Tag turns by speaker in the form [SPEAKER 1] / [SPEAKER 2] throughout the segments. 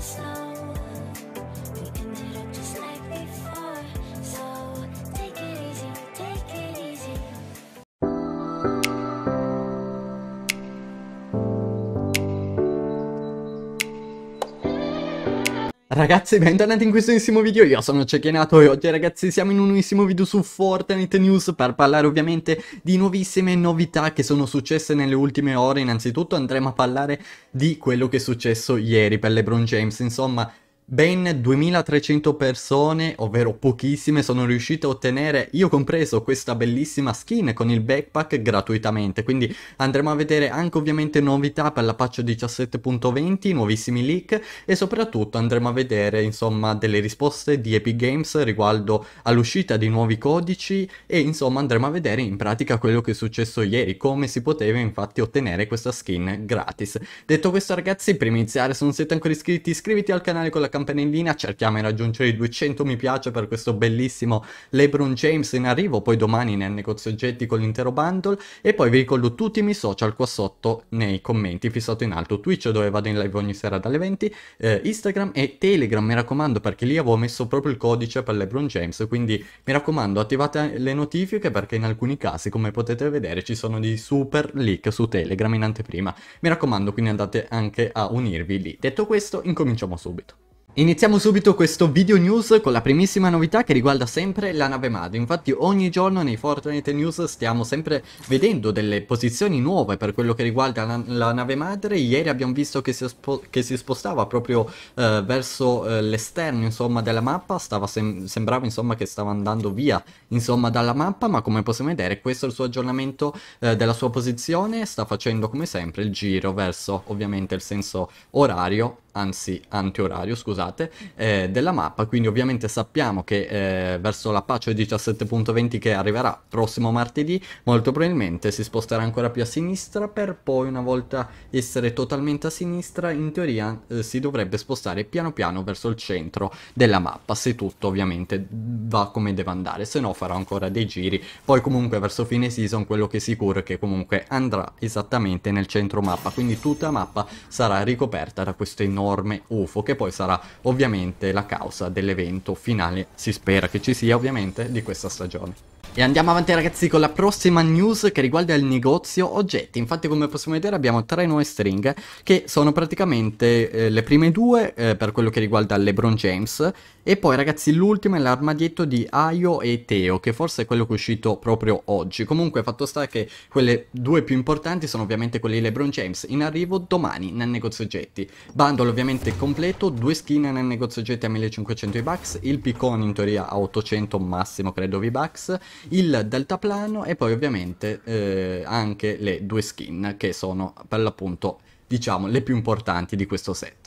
[SPEAKER 1] slow. Ragazzi bentornati in questo nuovissimo video, io sono Cecchinato e oggi ragazzi siamo in un nuovissimo video su Fortnite News per parlare ovviamente di nuovissime novità che sono successe nelle ultime ore, innanzitutto andremo a parlare di quello che è successo ieri per LeBron James, insomma Ben 2300 persone, ovvero pochissime, sono riuscite a ottenere, io compreso, questa bellissima skin con il backpack gratuitamente, quindi andremo a vedere anche ovviamente novità per la patch 17.20, nuovissimi leak e soprattutto andremo a vedere insomma delle risposte di Epic Games riguardo all'uscita di nuovi codici e insomma andremo a vedere in pratica quello che è successo ieri, come si poteva infatti ottenere questa skin gratis. Detto questo ragazzi, prima di iniziare se non siete ancora iscritti iscriviti al canale con la campanellina, cerchiamo di raggiungere i 200 mi piace per questo bellissimo LeBron James in arrivo, poi domani nel negozio oggetti con l'intero bundle e poi vi ricordo tutti i miei social qua sotto nei commenti, fissato in alto Twitch dove vado in live ogni sera dalle 20, eh, Instagram e Telegram mi raccomando perché lì avevo messo proprio il codice per LeBron James, quindi mi raccomando attivate le notifiche perché in alcuni casi come potete vedere ci sono dei super leak su Telegram in anteprima, mi raccomando quindi andate anche a unirvi lì. Detto questo incominciamo subito. Iniziamo subito questo video news con la primissima novità che riguarda sempre la nave madre, infatti ogni giorno nei Fortnite News stiamo sempre vedendo delle posizioni nuove per quello che riguarda la, la nave madre, ieri abbiamo visto che si, che si spostava proprio eh, verso eh, l'esterno insomma, della mappa, sem sembrava insomma, che stava andando via insomma, dalla mappa, ma come possiamo vedere questo è il suo aggiornamento eh, della sua posizione, sta facendo come sempre il giro verso ovviamente il senso orario anzi anti-orario, scusate, eh, della mappa, quindi ovviamente sappiamo che eh, verso la pace 17.20 che arriverà prossimo martedì, molto probabilmente si sposterà ancora più a sinistra per poi una volta essere totalmente a sinistra, in teoria eh, si dovrebbe spostare piano piano verso il centro della mappa, se tutto ovviamente va come deve andare, se no farà ancora dei giri, poi comunque verso fine season quello che è sicuro è che comunque andrà esattamente nel centro mappa, quindi tutta la mappa sarà ricoperta da queste nuove enorme UFO che poi sarà ovviamente la causa dell'evento finale, si spera che ci sia ovviamente, di questa stagione. E andiamo avanti ragazzi con la prossima news che riguarda il negozio oggetti. Infatti come possiamo vedere abbiamo tre nuove stringhe che sono praticamente eh, le prime due eh, per quello che riguarda LeBron James e poi ragazzi l'ultima è l'armadietto di Ayo e Teo che forse è quello che è uscito proprio oggi. Comunque fatto sta che quelle due più importanti sono ovviamente quelle di LeBron James in arrivo domani nel negozio oggetti. Bundle ovviamente completo, due skin nel negozio oggetti a 1500 V-Bucks, il piccone in teoria a 800 massimo credo V-Bucks il deltaplano e poi ovviamente eh, anche le due skin che sono per l'appunto diciamo le più importanti di questo set.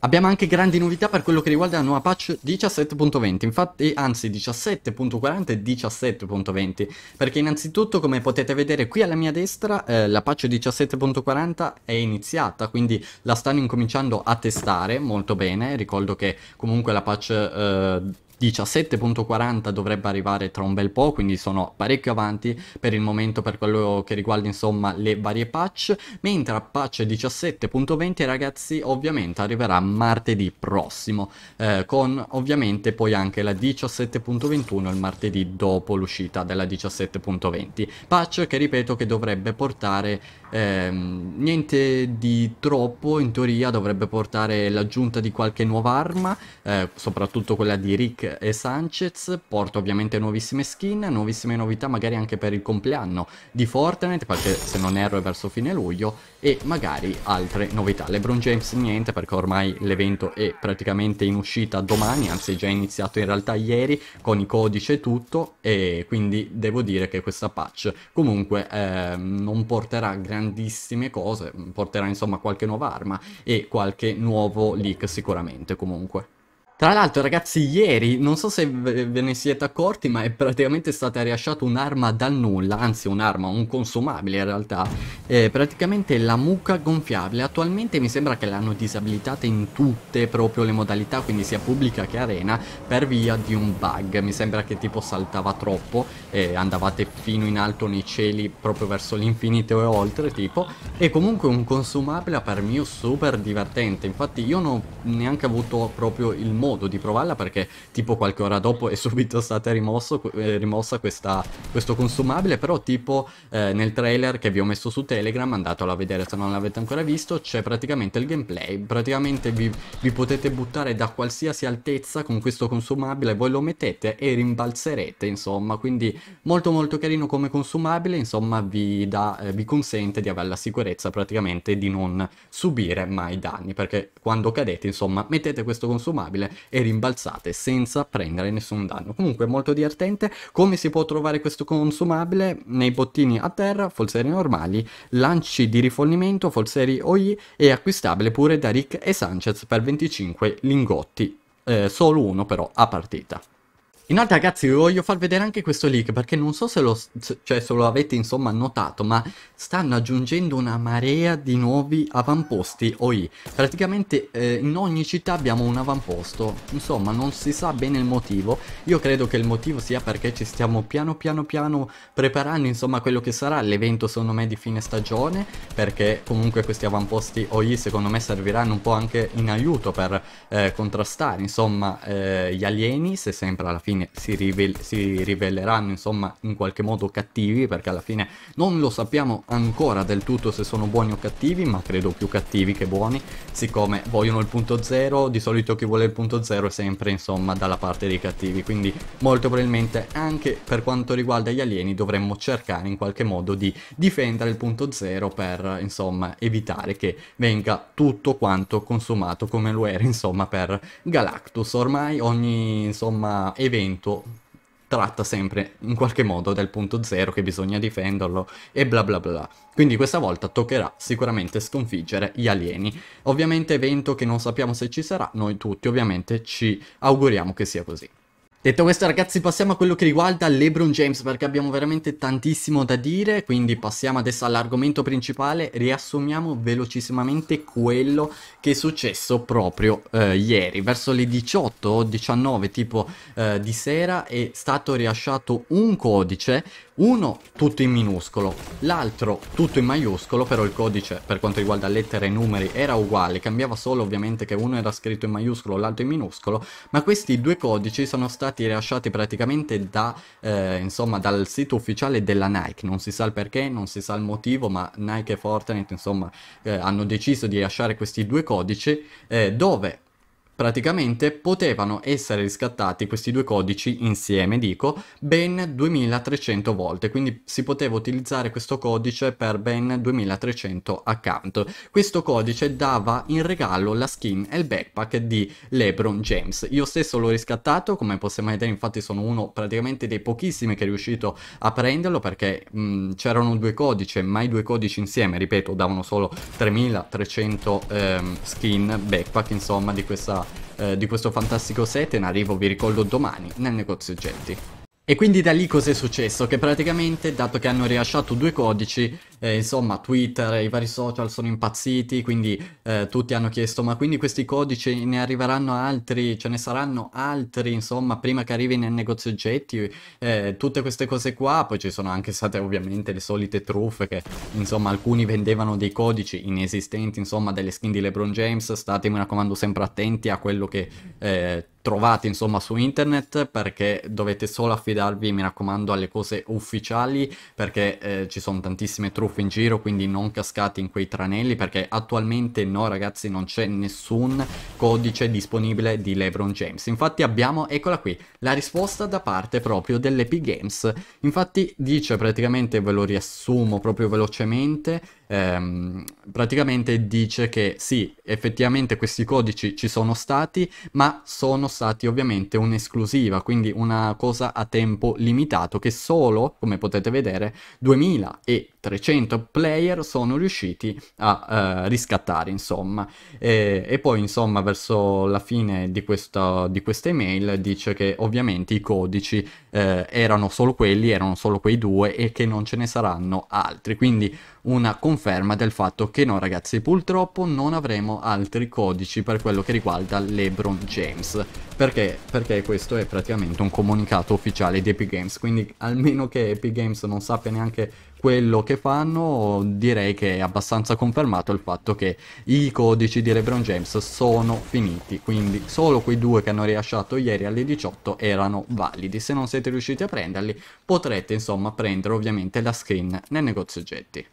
[SPEAKER 1] Abbiamo anche grandi novità per quello che riguarda la nuova patch 17.20, infatti anzi 17.40 e 17.20, perché innanzitutto come potete vedere qui alla mia destra eh, la patch 17.40 è iniziata, quindi la stanno incominciando a testare molto bene, ricordo che comunque la patch eh, 17.40 dovrebbe arrivare tra un bel po', quindi sono parecchio avanti per il momento per quello che riguarda insomma le varie patch, mentre a patch 17.20 ragazzi ovviamente arriverà martedì prossimo, eh, con ovviamente poi anche la 17.21 il martedì dopo l'uscita della 17.20, patch che ripeto che dovrebbe portare ehm, niente di troppo, in teoria dovrebbe portare l'aggiunta di qualche nuova arma, eh, soprattutto quella di Rick e Sanchez, porta ovviamente nuovissime skin, nuovissime novità magari anche per il compleanno di Fortnite, perché se non erro è verso fine luglio, e magari altre novità. LeBron James niente perché ormai l'evento è praticamente in uscita domani, anzi è già iniziato in realtà ieri con i codici e tutto, e quindi devo dire che questa patch comunque eh, non porterà grandissime cose, porterà insomma qualche nuova arma e qualche nuovo leak sicuramente comunque. Tra l'altro, ragazzi, ieri, non so se ve ne siete accorti, ma è praticamente stata rilasciata un'arma dal nulla, anzi un'arma, un consumabile in realtà, è praticamente la mucca gonfiabile. Attualmente mi sembra che l'hanno disabilitata in tutte proprio le modalità, quindi sia pubblica che arena, per via di un bug. Mi sembra che tipo saltava troppo, e andavate fino in alto nei cieli, proprio verso l'infinito e oltre, tipo. E comunque un consumabile per mio super divertente, infatti io non ho neanche avuto proprio il modo modo di provarla perché tipo qualche ora dopo è subito stata rimosso, eh, rimossa questa, questo consumabile, però tipo eh, nel trailer che vi ho messo su Telegram, andatelo a vedere se non l'avete ancora visto, c'è praticamente il gameplay, praticamente vi, vi potete buttare da qualsiasi altezza con questo consumabile, voi lo mettete e rimbalzerete insomma, quindi molto molto carino come consumabile, insomma vi, da, eh, vi consente di avere la sicurezza praticamente di non subire mai danni perché quando cadete insomma mettete questo consumabile e rimbalzate senza prendere nessun danno. Comunque molto divertente. Come si può trovare questo consumabile? Nei bottini a terra, folseri normali, lanci di rifornimento, folseri OI e acquistabile pure da Rick e Sanchez per 25 lingotti. Eh, solo uno però a partita. Inoltre ragazzi vi voglio far vedere anche questo leak perché non so se lo, cioè, se lo avete insomma notato ma stanno aggiungendo una marea di nuovi avamposti OI Praticamente eh, in ogni città abbiamo un avamposto insomma non si sa bene il motivo Io credo che il motivo sia perché ci stiamo piano piano piano preparando insomma quello che sarà l'evento secondo me di fine stagione Perché comunque questi avamposti OI secondo me serviranno un po' anche in aiuto per eh, contrastare insomma eh, gli alieni se sempre alla fine fine si, rivel si riveleranno insomma in qualche modo cattivi perché alla fine non lo sappiamo ancora del tutto se sono buoni o cattivi ma credo più cattivi che buoni siccome vogliono il punto zero di solito chi vuole il punto zero è sempre insomma dalla parte dei cattivi quindi molto probabilmente anche per quanto riguarda gli alieni dovremmo cercare in qualche modo di difendere il punto zero per insomma evitare che venga tutto quanto consumato come lo era insomma per Galactus ormai ogni insomma evento argomento tratta sempre in qualche modo del punto zero che bisogna difenderlo e bla bla bla. Quindi questa volta toccherà sicuramente sconfiggere gli alieni. Ovviamente evento che non sappiamo se ci sarà, noi tutti ovviamente ci auguriamo che sia così. Detto questo ragazzi passiamo a quello che riguarda LeBron James perché abbiamo veramente tantissimo da dire quindi passiamo adesso all'argomento principale riassumiamo velocissimamente quello che è successo proprio eh, ieri verso le 18 o 19 tipo eh, di sera è stato rilasciato un codice uno tutto in minuscolo, l'altro tutto in maiuscolo, però il codice per quanto riguarda lettere e numeri era uguale, cambiava solo ovviamente che uno era scritto in maiuscolo, l'altro in minuscolo, ma questi due codici sono stati rilasciati praticamente da, eh, insomma, dal sito ufficiale della Nike, non si sa il perché, non si sa il motivo, ma Nike e Fortnite insomma eh, hanno deciso di rilasciare questi due codici eh, dove Praticamente potevano essere riscattati questi due codici insieme, dico, ben 2300 volte, quindi si poteva utilizzare questo codice per ben 2300 account. Questo codice dava in regalo la skin e il backpack di LeBron James. Io stesso l'ho riscattato, come possiamo vedere infatti sono uno praticamente dei pochissimi che è riuscito a prenderlo perché c'erano due codici, ma i due codici insieme, ripeto, davano solo 3300 ehm, skin, backpack insomma di questa eh, di questo fantastico set in arrivo, vi ricordo, domani nel negozio oggetti. E quindi da lì cos'è successo? Che praticamente, dato che hanno rilasciato due codici, eh, insomma Twitter e i vari social sono impazziti, quindi eh, tutti hanno chiesto ma quindi questi codici ne arriveranno altri, ce ne saranno altri, insomma, prima che arrivi nel negozio oggetti, eh, tutte queste cose qua, poi ci sono anche state ovviamente le solite truffe che insomma alcuni vendevano dei codici inesistenti, insomma, delle skin di LeBron James, state mi raccomando sempre attenti a quello che eh, trovate insomma su internet perché dovete solo affidarvi mi raccomando alle cose ufficiali perché eh, ci sono tantissime truffe roof in giro, quindi non cascate in quei tranelli, perché attualmente no ragazzi non c'è nessun codice disponibile di LeBron James. Infatti abbiamo, eccola qui, la risposta da parte proprio dell'Epic Games. Infatti dice praticamente, ve lo riassumo proprio velocemente, ehm, praticamente dice che sì, effettivamente questi codici ci sono stati, ma sono stati ovviamente un'esclusiva, quindi una cosa a tempo limitato che solo, come potete vedere, 2300 player sono riusciti a eh, riscattare, insomma. E, e, poi, insomma, verso la fine di questa, di questa email dice che ovviamente i codici eh, erano solo quelli, erano solo quei due e che non ce ne saranno altri, quindi una confusione conferma del fatto che no ragazzi purtroppo non avremo altri codici per quello che riguarda LeBron James perché? Perché questo è praticamente un comunicato ufficiale di Epic Games quindi almeno che Epic Games non sappia neanche quello che fanno direi che è abbastanza confermato il fatto che i codici di LeBron James sono finiti quindi solo quei due che hanno rilasciato ieri alle 18 erano validi se non siete riusciti a prenderli potrete insomma prendere ovviamente la screen nel negozio oggetti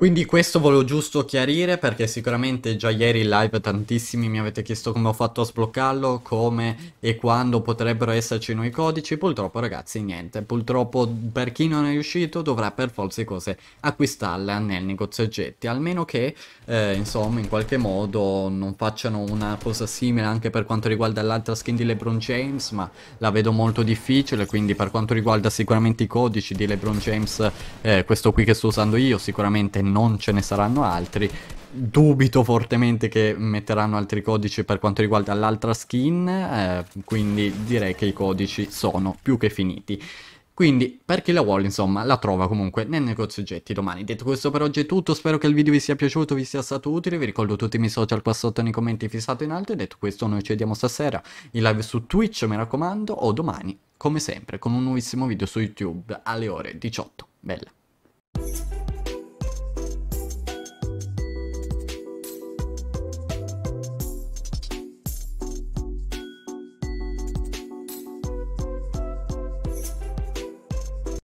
[SPEAKER 1] quindi questo volevo giusto chiarire perché sicuramente già ieri in live tantissimi mi avete chiesto come ho fatto a sbloccarlo, come e quando potrebbero esserci nuovi codici, purtroppo ragazzi niente, purtroppo per chi non è riuscito dovrà per forza cose acquistarle nel negozio oggetti, almeno che eh, insomma in qualche modo non facciano una cosa simile anche per quanto riguarda l'altra skin di LeBron James, ma la vedo molto difficile, quindi per quanto riguarda sicuramente i codici di LeBron James, eh, questo qui che sto usando io sicuramente non ce ne saranno altri dubito fortemente che metteranno altri codici per quanto riguarda l'altra skin, eh, quindi direi che i codici sono più che finiti. Quindi per chi la vuole insomma la trova comunque nel negozio oggetti domani. Detto questo per oggi è tutto, spero che il video vi sia piaciuto, vi sia stato utile, vi ricordo tutti i miei social qua sotto nei commenti fissati in alto e detto questo noi ci vediamo stasera in live su Twitch mi raccomando o domani come sempre con un nuovissimo video su YouTube alle ore 18. Bella!